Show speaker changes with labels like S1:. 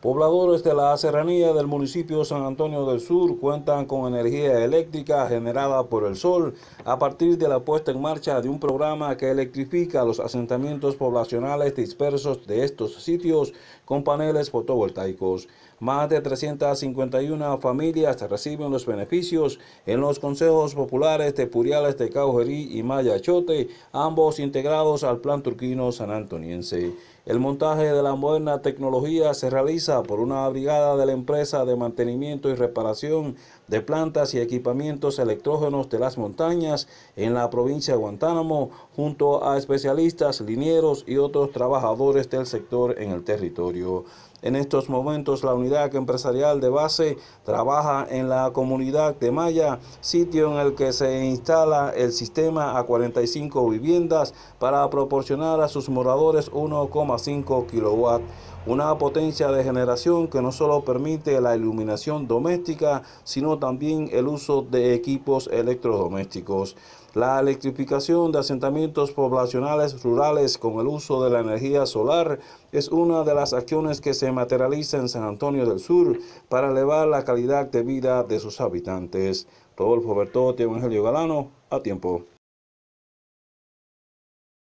S1: Pobladores de la serranía del municipio San Antonio del Sur cuentan con energía eléctrica generada por el sol a partir de la puesta en marcha de un programa que electrifica los asentamientos poblacionales dispersos de estos sitios con paneles fotovoltaicos. Más de 351 familias reciben los beneficios en los consejos populares de Puriales de Caujerí y Mayachote, ambos integrados al plan turquino San Antoniense. El montaje de la moderna tecnología se realiza por una brigada de la empresa de mantenimiento y reparación de plantas y equipamientos electrógenos de las montañas en la provincia de Guantánamo, junto a especialistas, linieros y otros trabajadores del sector en el territorio. En estos momentos la unidad empresarial de base trabaja en la comunidad de Maya, sitio en el que se instala el sistema a 45 viviendas para proporcionar a sus moradores 1,5 kilowatt una potencia de generación que no solo permite la iluminación doméstica, sino también el uso de equipos electrodomésticos. La electrificación de asentamientos poblacionales rurales con el uso de la energía solar es una de las acciones que se materializa en San Antonio del Sur para elevar la calidad de vida de sus habitantes. Rodolfo Bertotti, Evangelio Galano, a tiempo.